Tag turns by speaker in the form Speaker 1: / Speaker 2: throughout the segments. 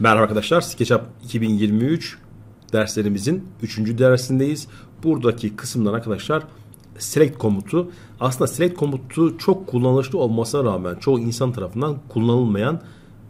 Speaker 1: Merhaba arkadaşlar, SketchUp 2023 derslerimizin 3. dersindeyiz. Buradaki kısımdan arkadaşlar select komutu. Aslında select komutu çok kullanışlı olmasına rağmen çoğu insan tarafından kullanılmayan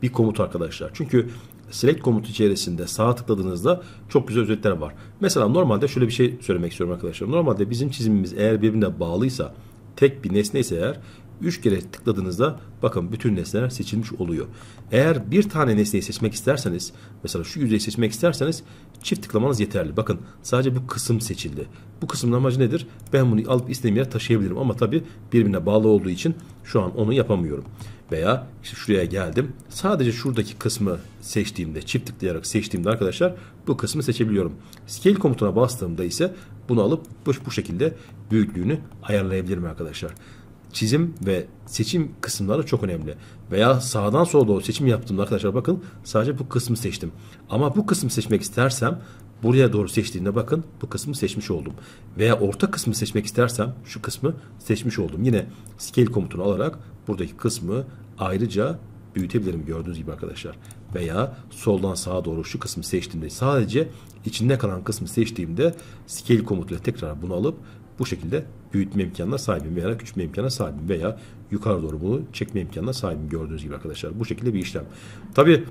Speaker 1: bir komut arkadaşlar. Çünkü select komutu içerisinde sağa tıkladığınızda çok güzel özellikler var. Mesela normalde şöyle bir şey söylemek istiyorum arkadaşlar. Normalde bizim çizimimiz eğer birbirine bağlıysa tek bir nesne ise eğer 3 kere tıkladığınızda bakın bütün nesneler seçilmiş oluyor. Eğer bir tane nesneyi seçmek isterseniz mesela şu yüzeyi seçmek isterseniz çift tıklamanız yeterli. Bakın sadece bu kısım seçildi. Bu kısmın amacı nedir? Ben bunu alıp istediğim yere taşıyabilirim ama tabii birbirine bağlı olduğu için şu an onu yapamıyorum. Veya işte şuraya geldim. Sadece şuradaki kısmı seçtiğimde çift tıklayarak seçtiğimde arkadaşlar bu kısmı seçebiliyorum. Scale komutuna bastığımda ise bunu alıp bu, bu şekilde büyüklüğünü ayarlayabilirim arkadaşlar çizim ve seçim kısımları çok önemli. Veya sağdan sola doğru seçim yaptığımda arkadaşlar bakın sadece bu kısmı seçtim. Ama bu kısmı seçmek istersem buraya doğru seçtiğinde bakın bu kısmı seçmiş oldum. Veya orta kısmı seçmek istersem şu kısmı seçmiş oldum. Yine scale komutunu alarak buradaki kısmı ayrıca büyütebilirim gördüğünüz gibi arkadaşlar. Veya soldan sağa doğru şu kısmı seçtiğimde sadece içinde kalan kısmı seçtiğimde scale komutuyla tekrar bunu alıp bu şekilde büyütme imkanına sahibim veya küçültme imkanına sahibim veya yukarı doğru bunu çekme imkanına sahibim gördüğünüz gibi arkadaşlar. Bu şekilde bir işlem. Tabi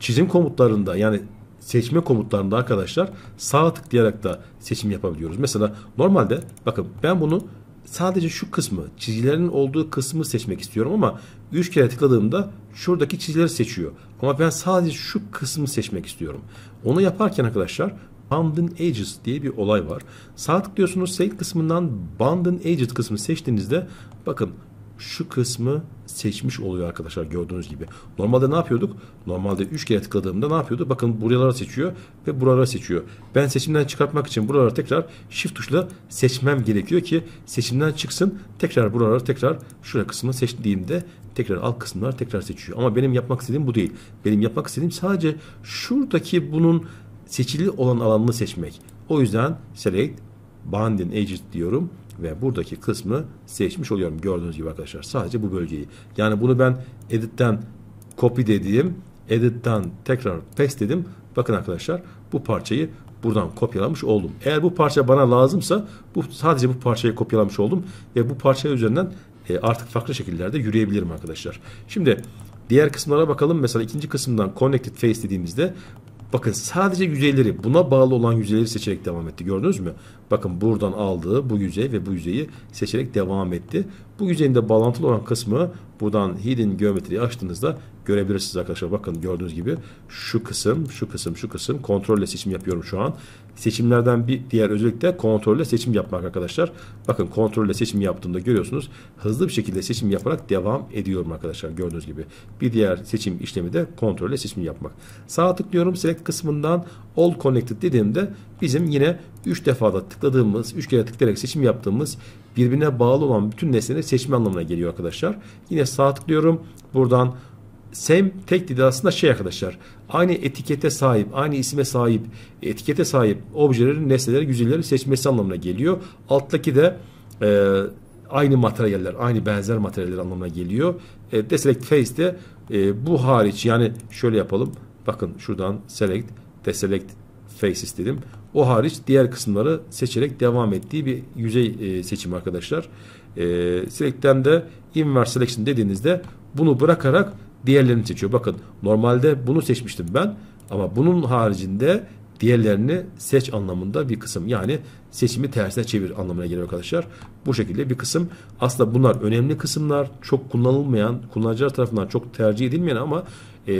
Speaker 1: çizim komutlarında yani seçme komutlarında arkadaşlar sağ tıklayarak da seçim yapabiliyoruz. Mesela normalde bakın ben bunu sadece şu kısmı çizgilerin olduğu kısmı seçmek istiyorum ama 3 kere tıkladığımda şuradaki çizgileri seçiyor. Ama ben sadece şu kısmı seçmek istiyorum. Onu yaparken arkadaşlar Bound'ın Edges diye bir olay var. Sağ tıklıyorsunuz Select kısmından Bound'ın Edges kısmı seçtiğinizde bakın şu kısmı seçmiş oluyor arkadaşlar gördüğünüz gibi. Normalde ne yapıyorduk? Normalde 3 kere tıkladığımda ne yapıyordu? Bakın buralara seçiyor ve buralara seçiyor. Ben seçimden çıkartmak için buralara tekrar shift tuşla seçmem gerekiyor ki seçimden çıksın. Tekrar buralara tekrar şura kısmını seçtiğimde tekrar alt kısımlar tekrar seçiyor. Ama benim yapmak istediğim bu değil. Benim yapmak istediğim sadece şuradaki bunun seçili olan alanını seçmek. O yüzden select bounding agent diyorum ve buradaki kısmı seçmiş oluyorum gördüğünüz gibi arkadaşlar. Sadece bu bölgeyi. Yani bunu ben edit'ten copy dediğim, edit'ten tekrar paste dedim. Bakın arkadaşlar bu parçayı buradan kopyalamış oldum. Eğer bu parça bana lazımsa bu sadece bu parçayı kopyalamış oldum ve bu parça üzerinden e, artık farklı şekillerde yürüyebilirim arkadaşlar. Şimdi diğer kısımlara bakalım. Mesela ikinci kısımdan connected face dediğimizde Bakın sadece yüzeyleri buna bağlı olan yüzeyleri seçerek devam etti. Gördünüz mü? Bakın buradan aldığı bu yüzey ve bu yüzeyi seçerek devam etti. Bu yüzeyin de bağlantılı olan kısmı buradan hidden geometriyi açtığınızda görebilirsiniz arkadaşlar. Bakın gördüğünüz gibi şu kısım, şu kısım, şu kısım kontrolle seçim yapıyorum şu an. Seçimlerden bir diğer özellik de kontrolle seçim yapmak arkadaşlar. Bakın kontrolle seçim yaptığımda görüyorsunuz. Hızlı bir şekilde seçim yaparak devam ediyorum arkadaşlar gördüğünüz gibi. Bir diğer seçim işlemi de kontrolle seçim yapmak. Sağ tıklıyorum select kısmından all connected dediğimde bizim yine 3 defada tıkladığımız, 3 kere tıklayarak seçim yaptığımız birbirine bağlı olan bütün nesneleri seçme anlamına geliyor arkadaşlar. Yine sağ tıklıyorum. Buradan Sem tek dil aslında şey arkadaşlar. Aynı etikete sahip, aynı isime sahip, etikete sahip objelerin, nesneleri, güzelleri seçmesi anlamına geliyor. Alttaki de e, aynı materyaller, aynı benzer materyaller anlamına geliyor. E, de face de e, bu hariç yani şöyle yapalım. Bakın şuradan select, deselect face istedim. O hariç diğer kısımları seçerek devam ettiği bir yüzey e, seçimi arkadaşlar. E, select'ten de inverse selection dediğinizde bunu bırakarak diğerlerini seçiyor. Bakın normalde bunu seçmiştim ben ama bunun haricinde diğerlerini seç anlamında bir kısım. Yani seçimi tersine çevir anlamına gelir arkadaşlar. Bu şekilde bir kısım. Aslında bunlar önemli kısımlar. Çok kullanılmayan, kullanıcılar tarafından çok tercih edilmeyen ama e,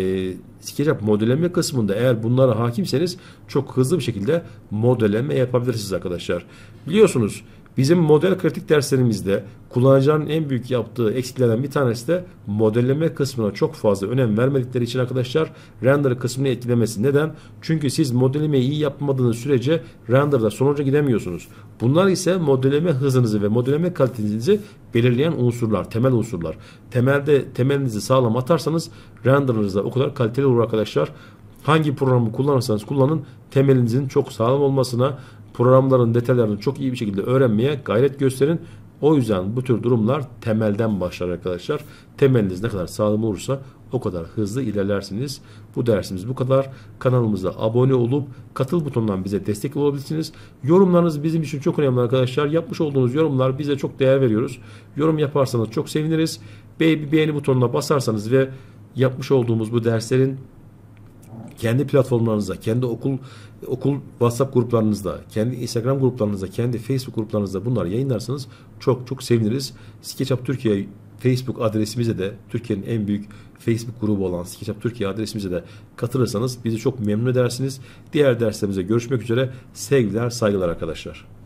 Speaker 1: SketchUp modelleme kısmında eğer bunlara hakimseniz çok hızlı bir şekilde modelleme yapabilirsiniz arkadaşlar. Biliyorsunuz Bizim model kritik derslerimizde kullanıcının en büyük yaptığı eksiklerden bir tanesi de modelleme kısmına çok fazla önem vermedikleri için arkadaşlar render kısmını etkilemesi. Neden? Çünkü siz modellemeyi iyi yapmadığınız sürece renderda sonuca gidemiyorsunuz. Bunlar ise modelleme hızınızı ve modelleme kalitenizi belirleyen unsurlar, temel unsurlar. Temelde temelinizi sağlam atarsanız renderınızda o kadar kaliteli olur arkadaşlar hangi programı kullanırsanız kullanın temelinizin çok sağlam olmasına programların detaylarını çok iyi bir şekilde öğrenmeye gayret gösterin. O yüzden bu tür durumlar temelden başlar arkadaşlar. Temeliniz ne kadar sağlam olursa o kadar hızlı ilerlersiniz. Bu dersimiz bu kadar. Kanalımıza abone olup katıl butonundan bize destek olabilirsiniz. Yorumlarınız bizim için çok önemli arkadaşlar. Yapmış olduğunuz yorumlar bize çok değer veriyoruz. Yorum yaparsanız çok seviniriz. Be beğeni butonuna basarsanız ve yapmış olduğumuz bu derslerin kendi platformlarınızda, kendi okul okul WhatsApp gruplarınızda, kendi Instagram gruplarınızda, kendi Facebook gruplarınızda bunları yayınlarsanız çok çok seviniriz. SketchUp Türkiye Facebook adresimize de Türkiye'nin en büyük Facebook grubu olan SketchUp Türkiye adresimize de katılırsanız bizi çok memnun edersiniz. Diğer derslerimize görüşmek üzere. Sevgiler, saygılar arkadaşlar.